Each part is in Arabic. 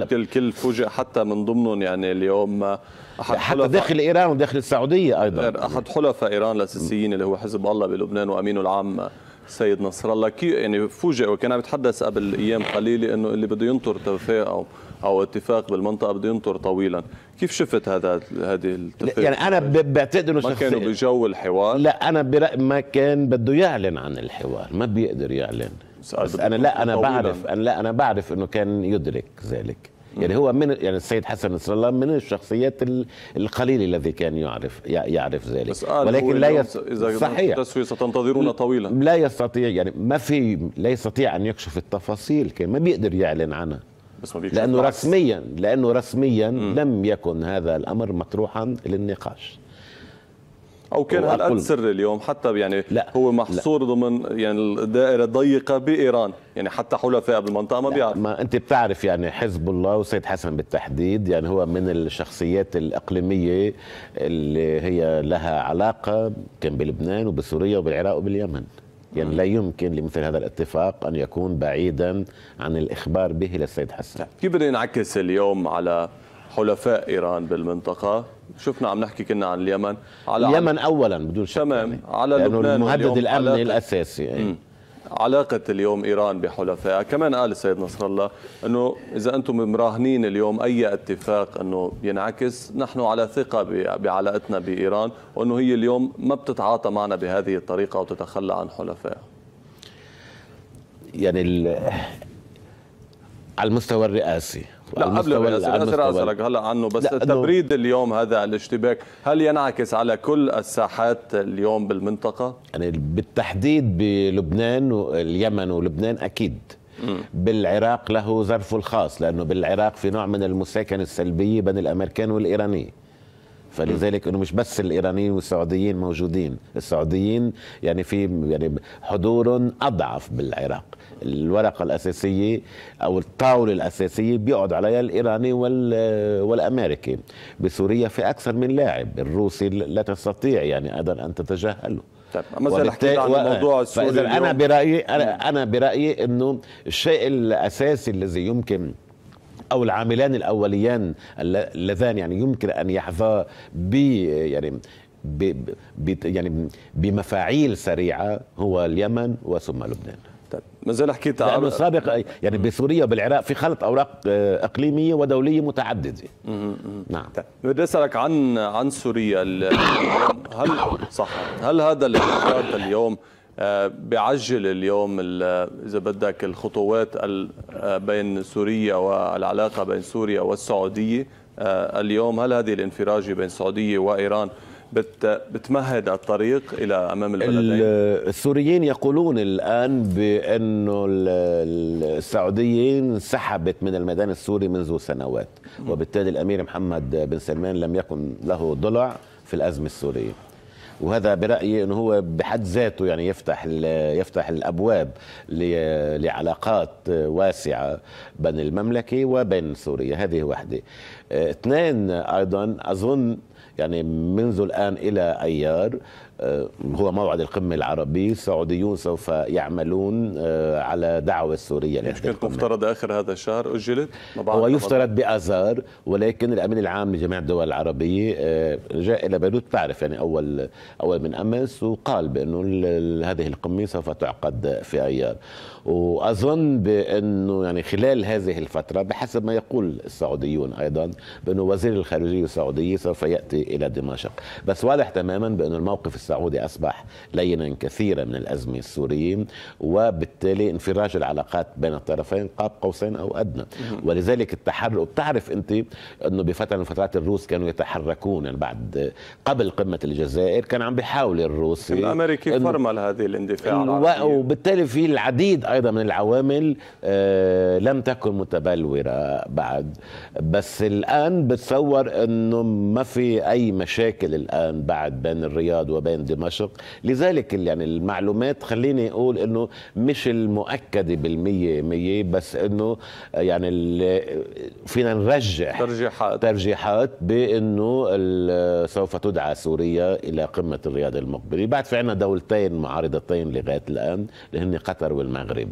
قلت الكل فوجئ حتى من ضمنهم يعني اليوم احد حتى داخل ايران وداخل السعوديه ايضا احد حلفاء ايران الاساسيين اللي هو حزب الله بلبنان وامينه العام سيد نصر الله كي يعني فوجئ وكان عم يتحدث قبل ايام قليله انه اللي بده ينطر توافق او او اتفاق بالمنطقه بده ينطر طويلا كيف شفت هذا هذه التفاق يعني انا بعتقد انه ما كانوا بجو الحوار لا انا برأي ما كان بده يعلن عن الحوار ما بيقدر يعلن بس انا لا انا طويلة. بعرف انا لا انا بعرف انه كان يدرك ذلك يعني هو من يعني السيد حسن نصر الله من الشخصيات القليل الذي كان يعرف يعرف ذلك بس آه ولكن لا يستطيع إذا صحيح ستنتظرون طويلا لا يستطيع يعني ما في لا يستطيع ان يكشف التفاصيل كان ما بيقدر يعلن عنها بس ما لانه رسميا لانه رسميا لم يكن هذا الامر مطروحا للنقاش او كان هالقد سري اليوم حتى يعني لا هو محصور لا ضمن يعني الدائره الضيقه بايران يعني حتى حلفاء بالمنطقه ما بيعرف ما انت بتعرف يعني حزب الله وسيد حسن بالتحديد يعني هو من الشخصيات الاقليميه اللي هي لها علاقه كان بلبنان وبسوريا وبالعراق وباليمن يعني لا يمكن لمثل هذا الاتفاق ان يكون بعيدا عن الاخبار به للسيد حسن كيف بده ينعكس اليوم على حلفاء ايران بالمنطقه شفنا عم نحكي كنا عن اليمن على اليمن اولا بدون شك تمام يعني. على لأنه يعني المهدد الامني علاقة. الاساسي يعني. علاقة اليوم إيران بحلفائها كمان قال السيد نصر الله أنه إذا أنتم مراهنين اليوم أي اتفاق أنه ينعكس نحن على ثقة بعلاقتنا بإيران وأنه هي اليوم ما بتتعاطى معنا بهذه الطريقة وتتخلى عن حلفائها يعني ال... على المستوى الرئاسي لا قبل الاسئله اسالك هلا عنه بس تبريد اليوم هذا الاشتباك هل ينعكس على كل الساحات اليوم بالمنطقه؟ يعني بالتحديد بلبنان واليمن ولبنان اكيد بالعراق له ظرفه الخاص لانه بالعراق في نوع من المساكنه السلبيه بين الامريكان والايرانيين فلذلك انه مش بس الايرانيين والسعوديين موجودين السعوديين يعني في يعني حضور اضعف بالعراق الورقه الاساسيه او الطاوله الاساسيه بيقعد عليها الايراني والامريكي بسوريا في اكثر من لاعب الروسي لا تستطيع يعني ايضا ان تتجاهله طيب ما عن الموضوع السوري فاذا انا برايي نعم. انا برايي انه الشيء الاساسي الذي يمكن او العاملان الاوليان اللذان يعني يمكن ان يحظى ب يعني ب ب يعني بمفاعيل سريعه هو اليمن وثم لبنان طيب، ما زال حكيت لانه سابق يعني بسوريا وبالعراق في خلط اوراق آه، اقليميه ودوليه متعدده نعم طيب بدي اسالك عن عن سوريا هل صح هل هذا الاتفاق اليوم بعجل اليوم اذا بدك الخطوات بين سوريا والعلاقه بين سوريا والسعوديه آه، اليوم هل هذه الانفراجه بين السعوديه وايران بتمهد الطريق الى امام البلدين السوريين يقولون الان بانه السعوديين سحبت من الميدان السوري منذ سنوات وبالتالي الامير محمد بن سلمان لم يكن له ضلع في الازمه السوريه وهذا برايي انه هو بحد ذاته يعني يفتح يفتح الابواب لعلاقات واسعه بين المملكه وبين سوريا هذه واحده آه، اثنين ايضا اظن يعني منذ الان الى ايار آه، هو موعد القمة العربي السعوديون سوف يعملون آه، على دعوة سورية مش كانت مفترض آخر هذا الشهر أجلت هو يفترض بأزار ولكن الأمين العام لجميع الدول العربية جاء إلى بيروت تعرف يعني أول أول من أمس وقال بأنه هذه القمة سوف تعقد في أيار وأظن بأنه يعني خلال هذه الفترة بحسب ما يقول السعوديون أيضا بأنه وزير الخارجية السعودي سوف يأتي إلى دمشق بس واضح تماما بأن الموقف السعودي أصبح لينا كثيرا من الأزمة السورية وبالتالي انفراج العلاقات بين الطرفين قاب قوسين أو أدنى ولذلك التحرك بتعرف أنت أنه بفترة من فترات الروس كانوا يتحركون يعني بعد قبل قمة الجزائر كان كان عم بيحاول الروسي الامريكي فرمل هذه الاندفاع وبالتالي في العديد ايضا من العوامل آه، لم تكن متبلوره بعد بس الان بتصور انه ما في اي مشاكل الان بعد بين الرياض وبين دمشق لذلك يعني المعلومات خليني اقول انه مش المؤكده بالمية مية بس انه يعني فينا نرجح ترجيحات ترجيحات بانه سوف تدعى سوريا الى قمه الرياض المقبله، بعد في عندنا دولتين معارضتين لغايه الان اللي هن قطر والمغرب.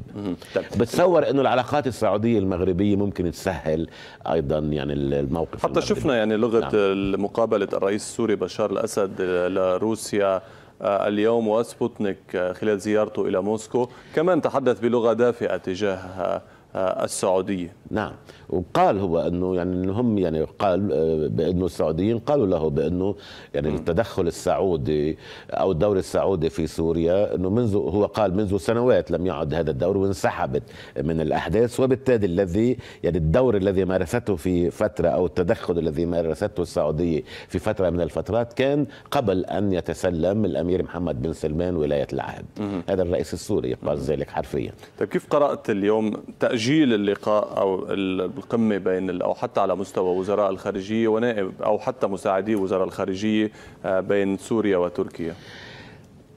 بتصور انه العلاقات السعوديه المغربيه ممكن تسهل ايضا يعني الموقف حتى المغربي. شفنا يعني لغه نعم. مقابله الرئيس السوري بشار الاسد لروسيا آه، اليوم وسبوتنيك آه، خلال زيارته الى موسكو كمان تحدث بلغه دافئه تجاه آه، آه، السعوديه نعم وقال هو انه يعني هم يعني قال آه، بانه السعوديين قالوا له بانه يعني التدخل السعودي او الدور السعودي في سوريا انه منذ هو قال منذ سنوات لم يعد هذا الدور وانسحبت من الاحداث وبالتالي الذي يعني الدور الذي مارسته في فتره او التدخل الذي مارسته السعوديه في فتره من الفترات كان قبل ان يتسلم الامير محمد بن سلمان ولايه العهد هذا الرئيس السوري قال ذلك حرفيا طيب كيف قرات اليوم تاجيل تسجيل اللقاء او القمه بين او حتى على مستوى وزراء الخارجيه ونائب او حتى مساعدي وزراء الخارجيه آه، بين سوريا وتركيا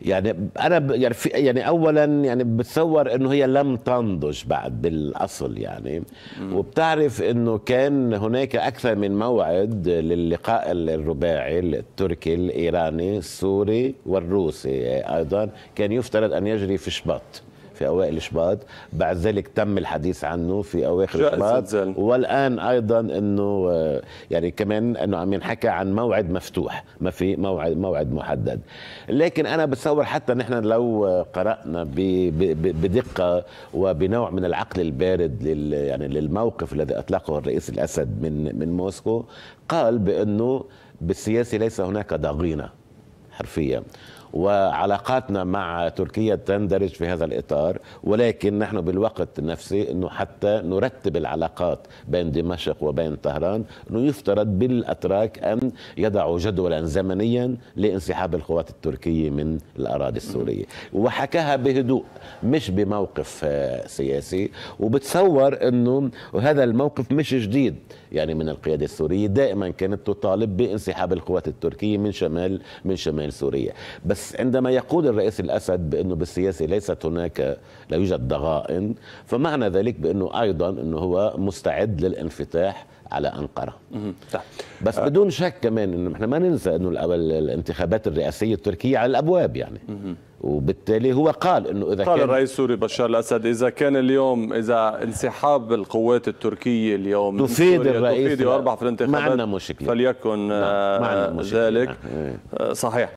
يعني انا يعني في يعني اولا يعني بتصور انه هي لم تنضج بعد بالاصل يعني م. وبتعرف انه كان هناك اكثر من موعد للقاء الرباعي التركي الايراني السوري والروسي ايضا كان يفترض ان يجري في شباط في أوائل شباط بعد ذلك تم الحديث عنه في أواخر شباط والآن أيضا أنه آه، يعني كمان أنه عم ينحكى عن موعد مفتوح ما في موعد موعد محدد لكن أنا بتصور حتى نحن لو آه، قرأنا بدقة وبنوع من العقل البارد لل يعني للموقف الذي أطلقه الرئيس الأسد من من موسكو قال بأنه بالسياسة ليس هناك ضغينة حرفيا وعلاقاتنا مع تركيا تندرج في هذا الإطار ولكن نحن بالوقت نفسه أنه حتى نرتب العلاقات بين دمشق وبين طهران أنه يفترض بالأتراك أن يضعوا جدولا زمنيا لانسحاب القوات التركية من الأراضي السورية وحكاها بهدوء مش بموقف آه، سياسي وبتصور أنه وهذا الموقف مش جديد يعني من القيادة السورية دائما كانت تطالب بانسحاب القوات التركية من شمال من شمال سوريا بس بس عندما يقول الرئيس الأسد بأنه بالسياسة ليست هناك لا يوجد ضغائن فمعنى ذلك بأنه أيضا أنه هو مستعد للانفتاح على أنقرة بس آه. بدون شك كمان أنه احنا ما ننسى أنه الانتخابات الرئاسية التركية على الأبواب يعني وبالتالي هو قال انه اذا قال كان الرئيس السوري بشار الاسد اذا كان اليوم اذا انسحاب القوات التركيه اليوم تفيد الرئيس تفيد في الانتخابات ما عندنا مشكله فليكن نعم، آه، ذلك نعم، إيه. آه، صحيح